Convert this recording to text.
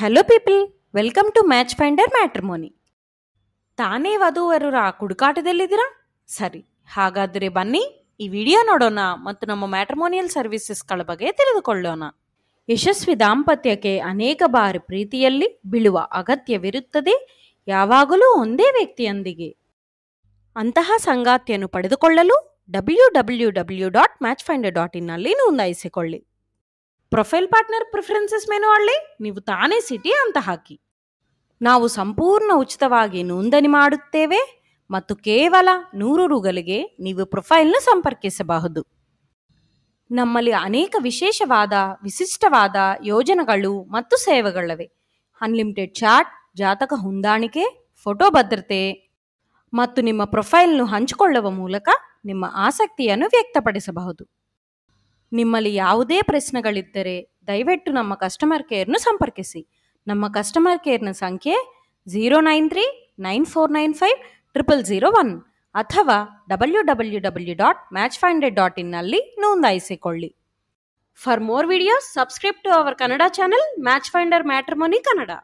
hello people welcome to match finder matrimony ತಾನೇ ವಧುವರರ ಕುಡುಕಾಟದಲ್ಲಿದ್ದೀರಾ ಸರಿ ಹಾಗಾದರೆ ಬನ್ನಿ ಈ ವಿಡಿಯೋ ನೋಡೋಣ ಮತ್ತು ನಮ್ಮ ಮ್ಯಾಟ್ರಿಮೋನಿಯಲ್ ಸರ್ವಿಸಸ್ಗಳ ಬಗ್ಗೆ ತಿಳಿದುಕೊಳ್ಳೋಣ ಯಶಸ್ವಿ ದಾಂಪತ್ಯಕ್ಕೆ ಅನೇಕ ಬಾರಿ ಪ್ರೀತಿಯಲ್ಲಿ ಬೀಳುವ ಅಗತ್ಯವಿರುತ್ತದೆ ಯಾವಾಗಲೂ ಒಂದೇ ವ್ಯಕ್ತಿಯೊಂದಿಗೆ ಅಂತಹ ಸಂಗಾತಿಯನ್ನು ಪಡೆದುಕೊಳ್ಳಲು W W W dot match finder dot ಇನ್ನಲ್ಲಿ ನೋಂದಾಯಿಸಿಕೊಳ್ಳಿ ಪ್ರೊಫೈಲ್ ಪಾರ್ಟ್ನರ್ ಪ್ರಿಫರೆನ್ಸಸ್ ಮೆನು ಅಲ್ಲಿ ನೀವು ತಾನೇ ಸಿಟಿ ಅಂತ ಹಾಕಿ ನಾವು ಸಂಪೂರ್ಣ ಉಚಿತವಾಗಿ ನೋಂದಣಿ ಮಾಡುತ್ತೇವೆ ಮತ್ತು ಕೇವಲ ನೂರು ರುಗಳಿಗೆ ನೀವು ಪ್ರೊಫೈಲ್ನ ಸಂಪರ್ಕಿಸಬಹುದು ನಮ್ಮಲ್ಲಿ ಅನೇಕ ವಿಶೇಷವಾದ ವಿಶಿಷ್ಟವಾದ ಯೋಜನೆಗಳು ಮತ್ತು ಸೇವೆಗಳವೆ ಅನ್ಲಿಮಿಟೆಡ್ ಚಾಟ್ ಜಾತಕ ಹೊಂದಾಣಿಕೆ ಫೋಟೋ ಭದ್ರತೆ ಮತ್ತು ನಿಮ್ಮ ಪ್ರೊಫೈಲ್ನ್ನು ಹಂಚಿಕೊಳ್ಳುವ ಮೂಲಕ ನಿಮ್ಮ ಆಸಕ್ತಿಯನ್ನು ವ್ಯಕ್ತಪಡಿಸಬಹುದು ನಿಮ್ಮಲ್ಲಿ ಯಾವುದೇ ಪ್ರಶ್ನೆಗಳಿದ್ದರೆ ದಯವಿಟ್ಟು ನಮ್ಮ ಕಸ್ಟಮರ್ ಕೇರ್ನ ಸಂಪರ್ಕಿಸಿ ನಮ್ಮ ಕಸ್ಟಮರ್ ಕೇರ್ನ ಸಂಖ್ಯೆ zero nine three nine four nine five triple zero one ಅಥವಾ W W W dot match finder dot ಇನ್ನಲ್ಲಿ ನೋಂದಾಯಿಸಿಕೊಳ್ಳಿ for more videos subscribe to our Kannada channel match finder matrimony Kannada